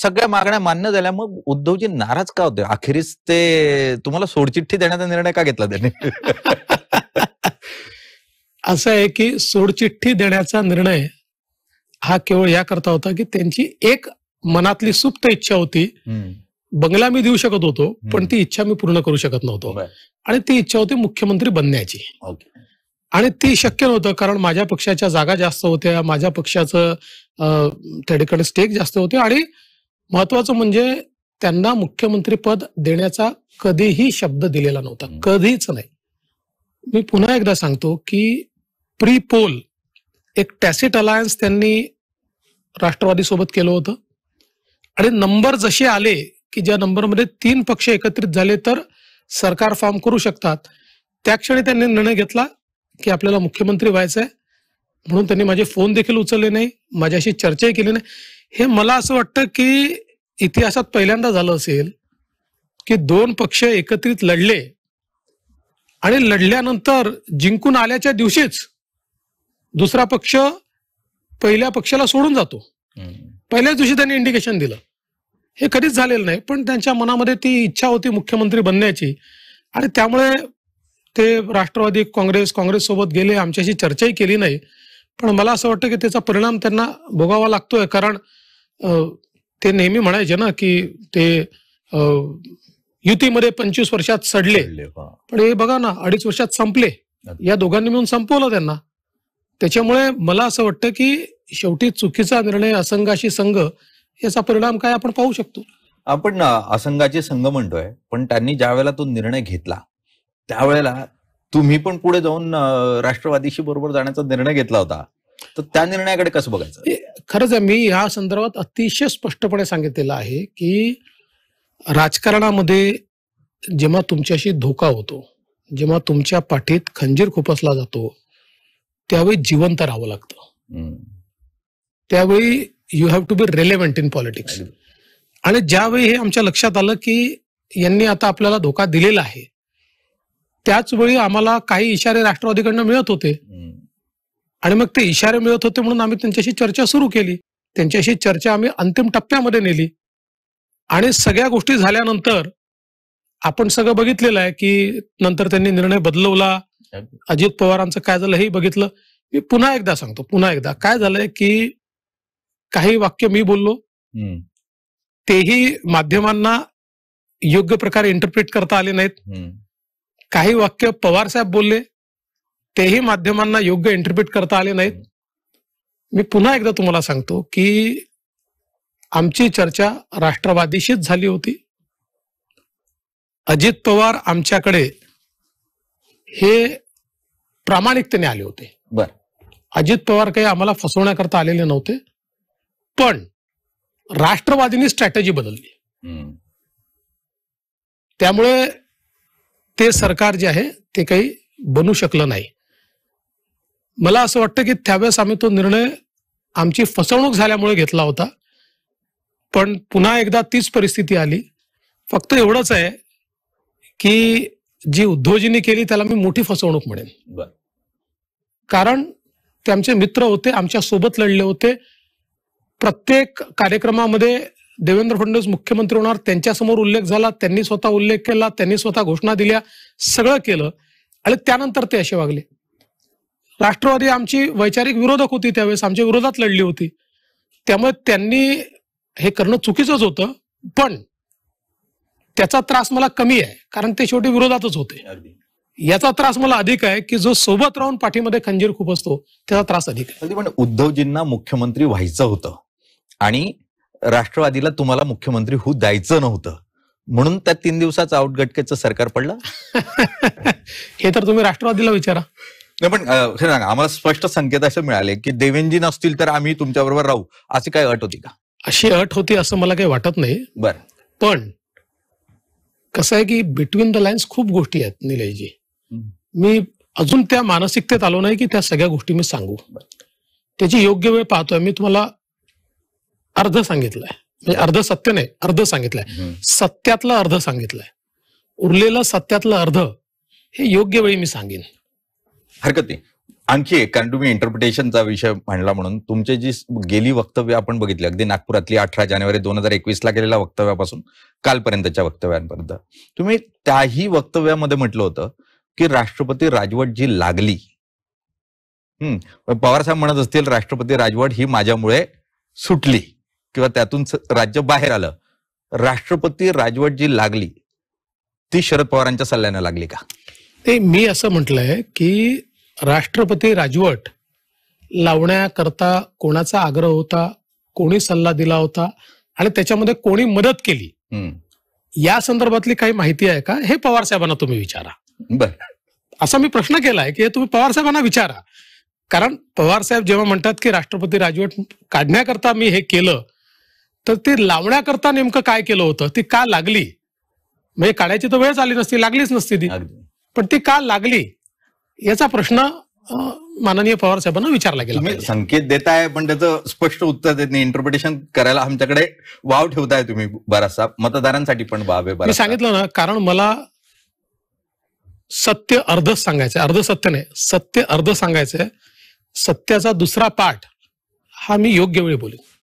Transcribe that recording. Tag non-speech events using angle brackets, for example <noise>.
सगळ्या मागण्या मान्य झाल्या मग उद्धवजी नाराज का होते अखेरीस ते तुम्हाला सोडचिठ्ठी देण्याचा निर्णय का घेतला त्यांनी <laughs> असं आहे की सोडचिठ्ठी देण्याचा निर्णय हा केवळ याकरता होता की त्यांची एक मनातली सुप्त इच्छा होती बंगला मी देऊ शकत होतो पण ती इच्छा मी पूर्ण करू शकत नव्हतो आणि ती इच्छा होती मुख्यमंत्री बनण्याची आणि ती शक्य नव्हतं कारण माझ्या पक्षाच्या जागा जास्त होत्या माझ्या पक्षाचं त्या ठिकाणी स्टेक जास्त होते आणि महत्वाचं म्हणजे त्यांना मुख्यमंत्री पद देण्याचा कधीही शब्द दिलेला नव्हता कधीच नाही मी पुन्हा एकदा सांगतो की प्री पोल एक टॅसिट अलायन्स त्यांनी राष्ट्रवादी सोबत केलं होतं आणि नंबर जसे आले की ज्या नंबरमध्ये तीन पक्ष एकत्रित झाले तर सरकार फॉर्म करू शकतात त्या क्षणी त्यांनी निर्णय घेतला की आपल्याला मुख्यमंत्री व्हायचंय म्हणून त्यांनी माझे फोन देखील उचलले नाही माझ्याशी चर्चाही केली नाही हे मला असं वाटतं की इतिहासात पहिल्यांदा झालं असेल की दोन पक्ष एकत्रित लढले आणि लढल्यानंतर जिंकून आल्याच्या दिवशीच दुसरा पक्ष पहिल्या पक्षाला सोडून जातो पहिल्याच दिवशी त्यांनी इंडिकेशन दिलं हे कधीच झालेलं नाही पण त्यांच्या मनामध्ये ती इच्छा होती मुख्यमंत्री बनण्याची आणि त्यामुळे ते राष्ट्रवादी काँग्रेस काँग्रेस सोबत गेले आमच्याशी चर्चाही केली नाही पण मला असं वाटतं की त्याचा परिणाम त्यांना भोगावा लागतोय कारण ते नेहमी म्हणायचे ना की ते युतीमध्ये पंचवीस वर्षात सडले पण हे बघा ना अडीच वर्षात संपले या दोघांनी मिळून संपवलं त्यांना त्याच्यामुळे मला असं वाटतं की शेवटी चुकीचा निर्णय असंघाशी संघ याचा परिणाम काय आपण पाहू शकतो आपण असंघाचे संघ म्हणतोय पण त्यांनी ज्या वेळेला तो निर्णय घेतला त्यावेळेला तुम्ही पण पुढे जाऊन राष्ट्रवादीशी बरोबर जाण्याचा निर्णय घेतला होता तर त्या निर्णयाकडे कसं बघायचं खरंच आहे मी ह्या संदर्भात अतिशय स्पष्टपणे सांगितलेलं आहे की राजकारणामध्ये जेव्हा तुमच्याशी धोका होतो जेव्हा तुमच्या पाठीत खंजीर खुपसला जातो त्यावेळी जिवंत राहावं लागतं त्यावेळी you have to be relevant in politics आणि ज्यावेळी हे आमच्या लक्षात आलं की यांनी आता आपल्याला धोका दिलेला आहे त्याच वेळी आम्हाला काही इशारे राष्ट्रवादीकडनं मिळत होते आणि मग ते इशारे मिळत होते म्हणून आम्ही त्यांच्याशी चर्चा सुरू केली त्यांच्याशी चर्चा आम्ही अंतिम टप्प्यामध्ये नेली आणि सगळ्या गोष्टी झाल्यानंतर आपण सगळं बघितलेलं आहे की नंतर त्यांनी निर्णय बदलवला अजित पवारांचं काय झालं हे बघितलं मी पुन्हा एकदा सांगतो पुन्हा एकदा काय झालंय की काही वाक्य मी बोललो तेही माध्यमांना योग्य प्रकारे इंटरप्रिट करता आले नाहीत काही वाक्य पवार साहेब बोलले तेही माध्यमांना योग्य इंटरप्रिट करता आले नाहीत मी पुन्हा एकदा तुम्हाला सांगतो की आमची चर्चा राष्ट्रवादीशीच झाली होती अजित पवार आमच्याकडे हे प्रामाणिकतेने आले होते बर अजित पवार काही आम्हाला फसवण्याकरता आलेले नव्हते पण राष्ट्रवादीने स्ट्रॅटेजी बदलली त्यामुळे ते सरकार जे आहे ते काही बनू शकलं नाही मला असं वाटतं की त्यावेळेस आम्ही तो निर्णय आमची फसवणूक झाल्यामुळे घेतला होता पण पुन्हा एकदा तीच परिस्थिती आली फक्त एवढंच आहे की जी उद्धवजींनी केली त्याला मी मोठी फसवणूक म्हणेन कारण ते आमचे मित्र होते आमच्या सोबत लढले होते प्रत्येक कार्यक्रमामध्ये देवेंद्र फडणवीस मुख्यमंत्री होणार त्यांच्यासमोर उल्लेख झाला त्यांनी स्वतः उल्लेख केला त्यांनी स्वतः घोषणा दिल्या सगळं केलं आणि त्यानंतर ते असे वागले राष्ट्रवादी आमची वैचारिक विरोधक होती त्यावेळेस आमच्या विरोधात लढली होती त्यामुळे त्यांनी हे करणं चुकीचंच होतं पण त्याचा त्रास मला कमी आहे कारण ते शेवटी विरोधातच होते याचा त्रास मला अधिक आहे की जो सोबत राहून पाठीमध्ये खंजीर खूप असतो त्याचा त्रास अधिक आहे उद्धवजींना मुख्यमंत्री व्हायचं होतं आणि राष्ट्रवादीला तुम्हाला मुख्यमंत्री होऊ द्यायचं नव्हतं म्हणून त्या तीन दिवसाचं आउटगटकेचं सरकार पडलं <laughs> हे तर तुम्ही राष्ट्रवादीला विचारा नाही पण आम्हाला स्पष्ट संकेत असे मिळाले की देवेंजी नसतील तर आम्ही बरोबर राहू अशी काय अट होती का अशी अट होती असं मला काही वाटत नाही बर पण कसं आहे की बिटवीन द लाईन्स खूप गोष्टी आहेत निलयजी मी अजून त्या मानसिकतेत आलो नाही की त्या सगळ्या गोष्टी मी सांगू त्याची योग्य वेळ पाहतोय मी तुम्हाला अर्ध सांगितलंय म्हणजे अर्ध सत्य नाही अर्ध सांगितलंय सत्यातलं अर्ध सांगितलंय उरलेलं सत्यातलं अर्ध हे योग्य वेळी मी सांगेन हरकत नाही आणखी एक कारण तुम्ही इंटरप्रिटेशनचा विषय म्हणला म्हणून तुमचे जी गेली वक्तव्य आपण बघितली अगदी नागपुरातली अठरा जानेवारी दोन हजार ला केलेल्या वक्तव्यापासून कालपर्यंतच्या वक्तव्यांपर्यंत तुम्ही त्याही वक्तव्यामध्ये म्हटलं होतं की राष्ट्रपती राजवट जी लागली पवार साहेब म्हणत असतील राष्ट्रपती राजवट ही माझ्यामुळे सुटली किंवा त्यातून राज्य बाहेर आलं राष्ट्रपती राजवट जी लागली ती शरद पवारांच्या सल्ल्यानं लागली का ते मी असं म्हटलंय की राष्ट्रपती राजवट लावण्याकरता कोणाचा आग्रह होता कोणी सल्ला दिला होता आणि त्याच्यामध्ये कोणी मदत केली या संदर्भातली काही माहिती आहे का हे पवार साहेबांना तुम्ही विचारा बर असा मी प्रश्न केलाय की हे तुम्ही पवार साहेबांना विचारा कारण पवार साहेब जेव्हा म्हणतात की राष्ट्रपती राजवट काढण्याकरता मी हे केलं तर ते लावण्याकरता नेमकं काय केलं होतं ती का लागली म्हणजे काढायची तर वेळच आली नसती लागलीच नसती ती पण ती का लागली याचा प्रश्न माननीय पवार साहेबांना विचारला गेला संकेत देताय पण त्याचं स्पष्ट उत्तर देत नाही इंटरप्रिटेशन करायला आमच्याकडे वाव ठेवताय तुम्ही बराचसा मतदारांसाठी पण वाव आहे मी सांगितलं ना कारण मला सत्य अर्धच सांगायचं अर्ध सत्य नाही सत्य अर्ध सांगायचंय सत्याचा दुसरा पाठ हा मी योग्य वेळी बोलेन